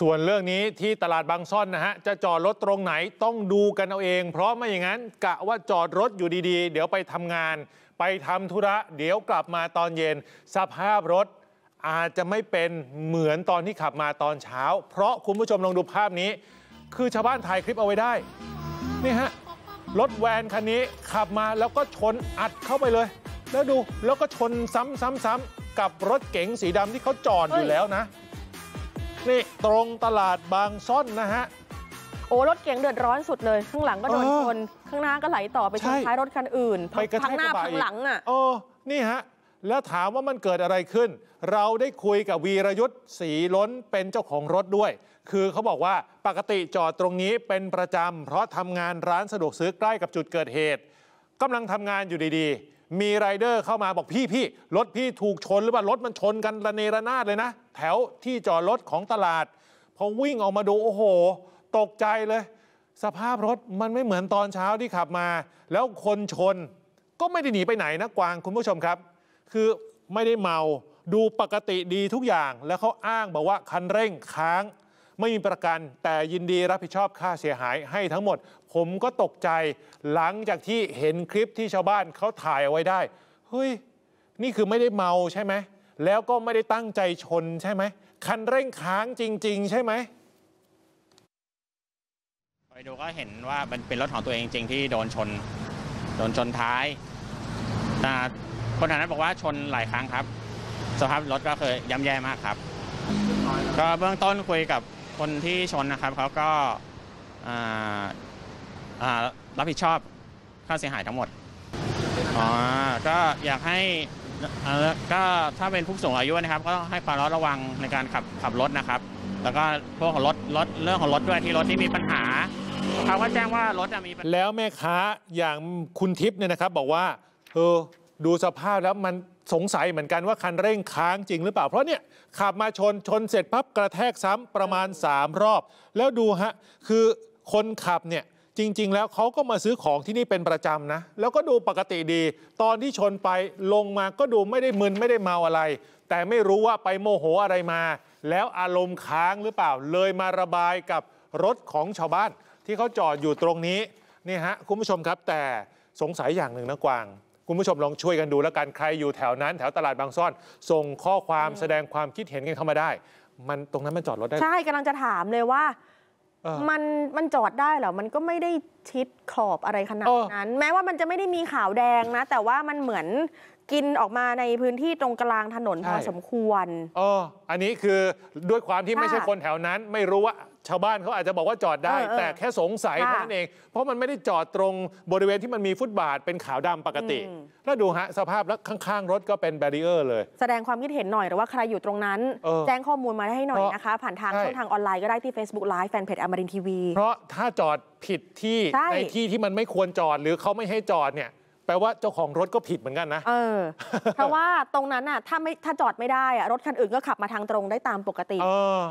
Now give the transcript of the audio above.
ส่วนเรื่องนี้ที่ตลาดบางซ่อนนะฮะจะจอดรถตรงไหนต้องดูกันเอาเอง เพราะไม่อย่างนั้นกะว่าจอดรถอยู่ดี ๆ เดี๋ยวไปทำงาน ไปทำธุระเดี๋ยวกลับมาตอนเย็น สภาพรถอาจจะไม่เป็นเหมือนตอนที่ขับมาตอนเช้า เพราะคุณผู้ชมลองดูภาพนี้ คือชาวบ้านถ่ายคลิปเอาไว้ได้ นี่ฮะรถแวนคันนี้ขับมาแล้วก็ชนอัดเข้าไปเลย แล้วดูแล้วก็ชนซ้ำๆๆ กับรถเก๋งสีดำที่เขาจอดอยู่แล้วนะนี่ ตรงตลาดบางซ่อนนะฮะ โอ้ รถเก๋งเดือดร้อนสุดเลย ข้างหลังก็โดนชนข้างหน้าก็ไหลต่อไปชนท้ายรถคันอื่นทั้งหน้าทังหลังอ่ะโอ้ นี่ฮะ แล้วถามว่ามันเกิดอะไรขึ้น เราได้คุยกับวีรยุทธ์สีล้นเป็นเจ้าของรถด้วย คือเขาบอกว่าปกติจอดตรงนี้เป็นประจำเพราะทำงานร้านสะดวกซื้อใกล้กับจุดเกิดเหตุกำลังทำงานอยู่ดีๆมีรายเดอร์เข้ามาบอกพี่พี่รถพี่ถูกชนหรือเปล่า รถมันชนกันระเนระนาดเลยนะ แถวที่จอดรถของตลาด พอวิ่งออกมาดู โอ้โห ตกใจเลย สภาพรถมันไม่เหมือนตอนเช้าที่ขับมา แล้วคนชนก็ไม่ได้หนีไปไหนนะกวาง คุณผู้ชมครับ คือไม่ได้เมาดูปกติดีทุกอย่าง แล้วเขาอ้างบอกว่าคันเร่งค้างไม่มีประกันแต่ยินดีรับผิดชอบค่าเสียหายให้ทั้งหมดผมก็ตกใจหลังจากที่เห็นคลิปที่ชาวบ้านเขาถ่ายเอาไว้ได้เฮ้ยนี่คือไม่ได้เมาใช่ไหมแล้วก็ไม่ได้ตั้งใจชนใช่ไหมคันเร่งค้างจริงๆ ใช่ไหมไปดูก็เห็นว่ามันเป็นรถของตัวเองจริงที่โดนชน โดนชนท้ายแต่คนนั้นบอกว่าชนหลายครั้งครับ สภาพรถก็เคยย่ำแย่มากครับก็เบื้องต้นคุยกับคนที่ชนนะครับเขาก็รับผิดชอบค่าเสียหายทั้งหมด อ๋อก็อยากให้ก็ถ้าเป็นผู้สูงอายุนะครับ ก็ให้ความระวังในการขับขับรถนะครับ แล้วก็พวกของรถรถเรื่องของรถด้วยที่รถที่มีปัญหาเขาก็แจ้งว่ารถมี แล้วแม่ค้าอย่างคุณทิพย์เนี่ยนะครับบอกว่าเออดูสภาพแล้วมันสงสัยเหมือนกันว่าคันเร่งค้างจริงหรือเปล่า เพราะเนี่ยขับมาชนชนเสร็จปั๊บกระแทกซ้ำประมาณ 3 รอบ แล้วดูฮะคือคนขับเนี่ยจริง ๆ แล้วเขาก็มาซื้อของที่นี่เป็นประจำนะแล้วก็ดูปกติดี ตอนที่ชนไปลงมาก็ดูไม่ได้มึน ไม่ได้เมาอะไร แต่ไม่รู้ว่าไปโมโหอะไรมา แล้วอารมณ์ค้างหรือเปล่า เลยมาระบายกับรถของชาวบ้านที่เขาจอดอยู่ตรงนี้นี่ฮะคุณผู้ชมครับแต่สงสัยอย่างหนึ่งนะกวางุณผู้ชมลองช่วยกันดูแล้วกันใครอยู่แถวนั้น แถวตลาดบางซ่อน ส่งข้อความแสดงความคิดเห็นกันเข้ามาได้ มันตรงนั้นมันจอดรถได้ใช่กำลังจะถามเลยว่ามันมันจอดได้เหรอมันก็ไม่ได้ชิดขอบอะไรขนาดนั้น แม้ว่ามันจะไม่ได้มีขาวแดงนะ แต่ว่ามันเหมือนกินออกมาในพื้นที่ตรงกลางถนนพอสมควรอ๋ออันนี้คือด้วยความที่ไม่ใช่คนแถวนั้นไม่รู้ว่าชาวบ้านเขาอาจจะบอกว่าจอดได้ แต่แค่สงสัยเท่านั้นเอง เพราะมันไม่ได้จอดตรงบริเวณที่มันมีฟุตบาท เป็นขาวดำปกติ แล้วดูฮะสภาพแล้วข้างๆ รถก็เป็นแบรีเออร์เลย แสดงความคิดเห็นหน่อยหรือว่าใครอยู่ตรงนั้น แจ้งข้อมูลมาได้ให้หน่อยนะคะผ่านทางช่องทางออนไลน์ก็ได้ที่ Facebook Live แฟนเพจอมรินทีวีเพราะถ้าจอดผิดที่ใ่ในที่ที่มันไม่ควรจอด หรือเขาไม่ให้จอดเนี่ย แปลว่าเจ้าของรถก็ผิดเหมือนกันนะ เออเพราะว่าตรงนั้นน่ะถ้าไม่ถ้าจอดไม่ได้อะรถคันอื่นก็ขับมาทางตรงได้ตามปกติเออ